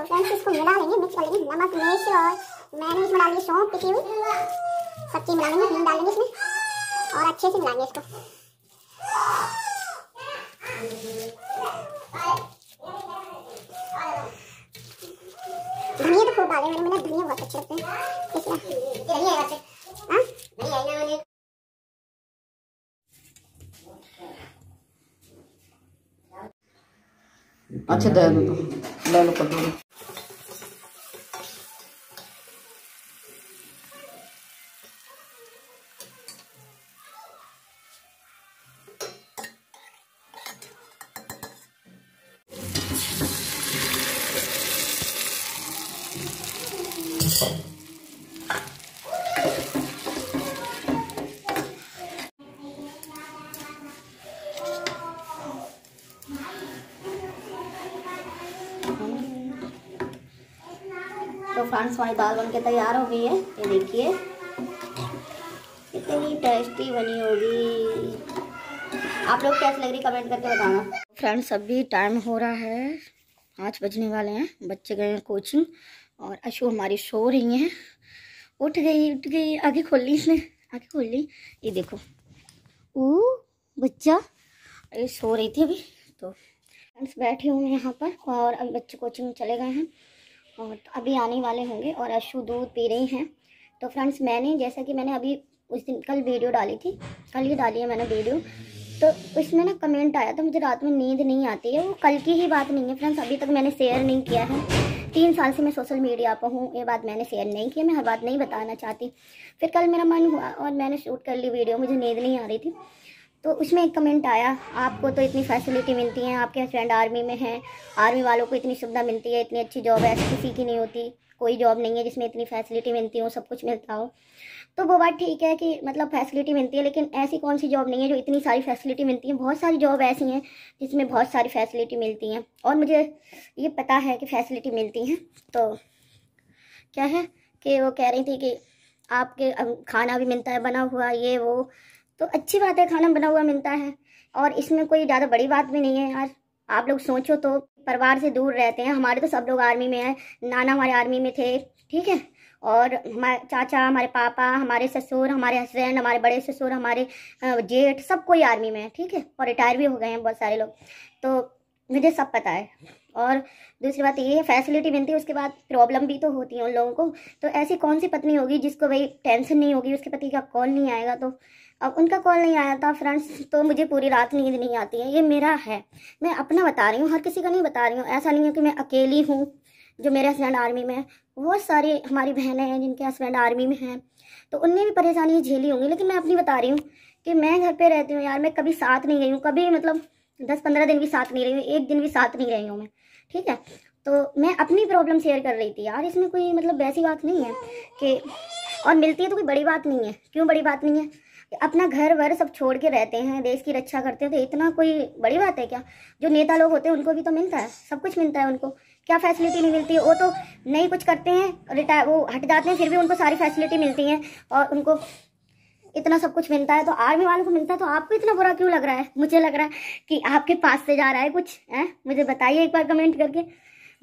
तो फ्रेंड्स इसको मिला लेंगे मिक्स कर लेंगे नमक मिर्च और मैंने इसमें डाली सौंप पिसी हुई सब चीज़ मिला लेंगे हींग डाल देंगे इसमें और अच्छे से मिलाएंगे इसको धनिया तो खूब डाले मैंने मुझे धनिया बहुत अच्छे लगते हैं हाँ? अच्छा ले लो कटोरी तो फ्रेंड्स हमारी दाल बन के तैयार हो गई है ये देखिए इतनी टेस्टी बनी होगी आप लोग कैसी लग रही कमेंट करके बताना फ्रेंड्स अभी टाइम हो रहा है पाँच बजने वाले हैं बच्चे गए हैं कोचिंग और अशु हमारी सो रही हैं उठ गई उठ गई आगे खोल ली इसने आगे खोल ली ये देखो ओ बच्चा ये सो रही थी अभी तो फ्रेंड्स बैठे हुए हैं यहाँ पर और अभी बच्चे कोचिंग में चले गए हैं और तो अभी आने वाले होंगे और अशु दूध पी रही हैं तो फ्रेंड्स मैंने जैसा कि मैंने अभी उस दिन कल वीडियो डाली थी कल ही डाली है मैंने वीडियो तो उसमें ना कमेंट आया था मुझे रात में नींद नहीं आती है वो कल की ही बात नहीं है फ्रेंड्स अभी तक मैंने शेयर नहीं किया है तीन साल से मैं सोशल मीडिया पर हूँ ये बात मैंने शेयर नहीं की मैं हर बात नहीं बताना चाहती फिर कल मेरा मन हुआ और मैंने शूट कर ली वीडियो मुझे नींद नहीं आ रही थी तो उसमें एक कमेंट आया आपको तो इतनी फैसिलिटी मिलती है आपके हस्बैंड आर्मी में हैं आर्मी वालों को इतनी सुविधा मिलती है इतनी अच्छी जॉब है ऐसी किसी की नहीं होती कोई जॉब नहीं है जिसमें इतनी फैसिलिटी मिलती हो सब कुछ मिलता हो तो वो बात ठीक है कि मतलब फैसिलिटी मिलती है लेकिन ऐसी कौन सी जॉब नहीं है जो इतनी सारी फैसिलिटी मिलती है बहुत सारी जॉब ऐसी हैं जिसमें बहुत सारी फैसिलिटी मिलती हैं और मुझे ये पता है कि फैसिलिटी मिलती हैं तो क्या है कि वो कह रही थी कि आपके खाना भी मिलता है बना हुआ ये वो तो अच्छी बात है खाना बना हुआ मिलता है और इसमें कोई ज़्यादा बड़ी बात भी नहीं है यार आप लोग सोचो तो परिवार से दूर रहते हैं हमारे तो सब लोग आर्मी में हैं नाना हमारे आर्मी में थे ठीक है और हमारे चाचा हमारे पापा हमारे ससुर हमारे हस्बैंड हमारे बड़े ससुर हमारे जेठ सब कोई आर्मी में है ठीक है और रिटायर भी हो गए हैं बहुत सारे लोग तो मुझे सब पता है और दूसरी बात ये है फैसिलिटी मिलती है उसके बाद प्रॉब्लम भी तो होती है उन लोगों को तो ऐसी कौन सी पत्नी होगी जिसको भाई टेंशन नहीं होगी उसके पति का कॉल नहीं आएगा तो अब उनका कॉल नहीं आया था फ्रेंड्स तो मुझे पूरी रात नींद नहीं आती है ये मेरा है मैं अपना बता रही हूँ हर किसी का नहीं बता रही हूँ ऐसा नहीं है कि मैं अकेली हूँ जो मेरे हस्बैंड आर्मी में है बहुत सारी हमारी बहनें हैं जिनके हस्बैंड आर्मी में हैं तो उनने भी परेशानी झेली होंगी लेकिन मैं अपनी बता रही हूँ कि मैं घर पर रहती हूँ यार मैं कभी साथ नहीं गई हूँ कभी मतलब दस पंद्रह दिन भी साथ नहीं रही हूँ एक दिन भी साथ नहीं रही हूँ मैं ठीक है तो मैं अपनी प्रॉब्लम शेयर कर रही थी यार इसमें कोई मतलब वैसी बात नहीं है कि और मिलती है तो कोई बड़ी बात नहीं है क्यों बड़ी बात नहीं है अपना घर वर सब छोड़ के रहते हैं देश की रक्षा करते हैं तो इतना कोई बड़ी बात है क्या जो नेता लोग होते हैं उनको भी तो मिलता है सब कुछ मिलता है उनको क्या फैसिलिटी नहीं मिलती है वो तो नहीं कुछ करते हैं रिटायर वो हट जाते हैं फिर भी उनको सारी फैसिलिटी मिलती है और उनको इतना सब कुछ मिलता है तो आर्मी वालों को मिलता है तो आपको इतना बुरा क्यों लग रहा है मुझे लग रहा है कि आपके पास से जा रहा है कुछ है मुझे बताइए एक बार कमेंट करके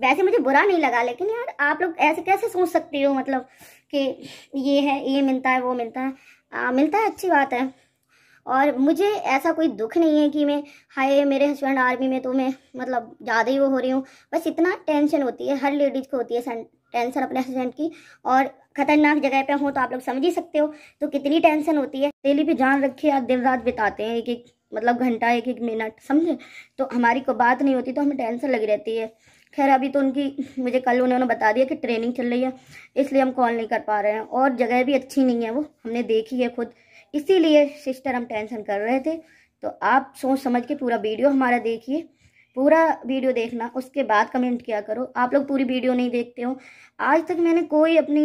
वैसे मुझे बुरा नहीं लगा लेकिन यार आप लोग ऐसे कैसे सोच सकते हो मतलब कि ये है ये मिलता है वो मिलता है आ, मिलता है अच्छी बात है और मुझे ऐसा कोई दुख नहीं है कि मैं हाय मेरे हस्बैंड आर्मी में तो मैं मतलब ज़्यादा ही वो हो रही हूँ बस इतना टेंशन होती है हर लेडीज़ को होती है टेंशन अपने हस्बैंड की और खतरनाक जगह पे हो तो आप लोग समझ ही सकते हो तो कितनी टेंशन होती है डेली पे जान रखे आप दिन रात बिताते हैं एक एक मतलब घंटा एक एक मिनट समझे तो हमारी को बात नहीं होती तो हमें टेंशन लगी रहती है खैर अभी तो उनकी मुझे कल उन्होंने बता दिया कि ट्रेनिंग चल रही है इसलिए हम कॉल नहीं कर पा रहे हैं और जगह भी अच्छी नहीं है वो हमने देखी है खुद इसीलिए सिस्टर हम टेंशन कर रहे थे तो आप सोच समझ के पूरा वीडियो हमारा देखिए पूरा वीडियो देखना उसके बाद कमेंट किया करो आप लोग पूरी वीडियो नहीं देखते हो आज तक मैंने कोई अपनी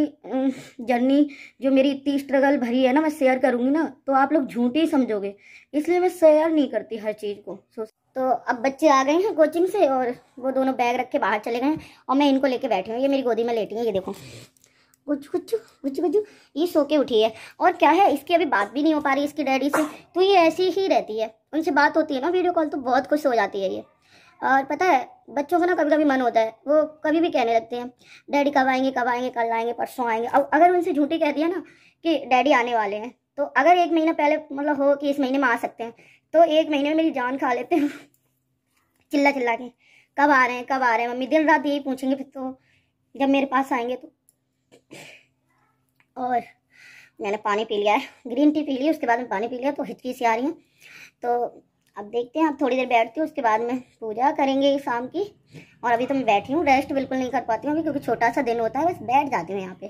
जर्नी जो मेरी इतनी स्ट्रगल भरी है ना मैं शेयर करूँगी ना तो आप लोग झूठी ही समझोगे इसलिए मैं शेयर नहीं करती हर चीज़ को सोच तो अब बच्चे आ गए हैं कोचिंग से और वो दोनों बैग रख के बाहर चले गए हैं और मैं इनको लेके बैठी हूँ ये मेरी गोदी में लेटी है ये देखो कुछ कुछ कुछ कुछ ये सो के उठी है और क्या है इसकी अभी बात भी नहीं हो पा रही इसकी डैडी से तो ये ऐसी ही रहती है उनसे बात होती है ना वीडियो कॉल तो बहुत खुश हो जाती है ये और पता है बच्चों का ना कभी कभी मन होता है वो कभी भी कहने लगते हैं डैडी कब आएंगे कब आएंगे कल आएंगे परसों आएंगे अब अगर उनसे झूठी कह दिया ना कि डैडी आने वाले हैं तो अगर एक महीना पहले मतलब हो कि इस महीने में आ सकते हैं तो एक महीने में मेरी जान खा लेते हैं चिल्ला चिल्ला के कब आ रहे हैं कब आ रहे हैं मम्मी दिन रात यही पूछेंगे फिर तो जब मेरे पास आएंगे तो और मैंने पानी पी लिया है ग्रीन टी पी ली उसके बाद में पानी पी लिया तो हिचकी सी आ रही है तो अब देखते हैं आप थोड़ी देर बैठती हूँ उसके बाद में पूजा करेंगे शाम की और अभी तो मैं बैठी हूँ रेस्ट बिल्कुल नहीं कर पाती हूँ अभी क्योंकि छोटा सा दिन होता है बस बैठ जाती हूँ यहाँ पे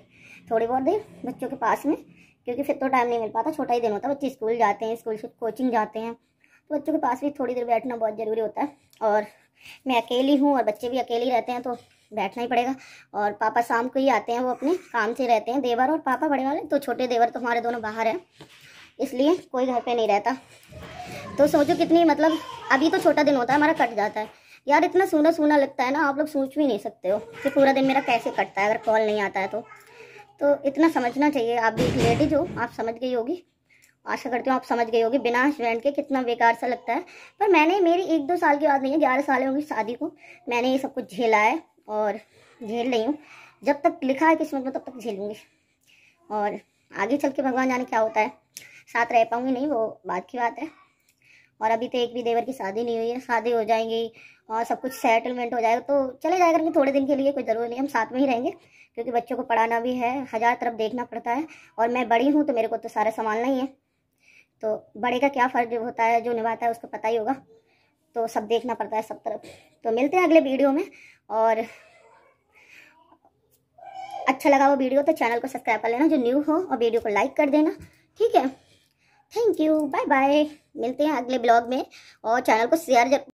थोड़ी बहुत देर बच्चों के पास में क्योंकि फिर तो टाइम नहीं मिल पाता छोटा ही दिन होता है बच्चे स्कूल जाते हैं स्कूल से कोचिंग जाते हैं तो बच्चों के पास भी थोड़ी देर बैठना बहुत ज़रूरी होता है और मैं अकेली हूँ और बच्चे भी अकेले रहते हैं तो बैठना ही पड़ेगा और पापा शाम को ही आते हैं वो अपने काम से रहते हैं देवर और पापा बड़े वाले तो छोटे देवर तो हमारे दोनों बाहर हैं इसलिए कोई घर पर नहीं रहता तो सोचो कितनी मतलब अभी तो छोटा दिन होता है हमारा कट जाता है यार इतना सूना सूना लगता है ना आप लोग सोच भी नहीं सकते हो कि पूरा दिन मेरा कैसे कटता है अगर कॉल नहीं आता है तो तो इतना समझना चाहिए आप भी एक लेडीज हो आप समझ गई होगी आशा करती हूँ आप समझ गई होगी बिना हस्बैंड के कितना बेकार सा लगता है पर मैंने मेरी एक दो साल की बात नहीं है ग्यारह साल होगी शादी को मैंने ये सब कुछ झेला है और झेल रही हूँ जब तक लिखा है किस्मत में तब तक झेलूँगी और आगे चल के भगवान जाने क्या होता है साथ रह पाऊँगी नहीं वो बात की बात है और अभी तो एक भी देवर की शादी नहीं हुई है शादी हो जाएंगी और सब कुछ सेटलमेंट हो जाएगा तो चले जाएगा कि थोड़े दिन के लिए कोई ज़रूरत नहीं हम साथ में ही रहेंगे क्योंकि बच्चों को पढ़ाना भी है हज़ार तरफ देखना पड़ता है और मैं बड़ी हूँ तो मेरे को तो सारा संभालना ही है तो बड़े का क्या फ़र्ज होता है जो निभाता है उसको पता ही होगा तो सब देखना पड़ता है सब तरफ तो मिलते हैं अगले वीडियो में और अच्छा लगा वो वीडियो तो चैनल को सब्सक्राइब कर लेना जो न्यू हो और वीडियो को लाइक कर देना ठीक है थैंक यू बाय बाय मिलते हैं अगले ब्लॉग में और चैनल को शेयर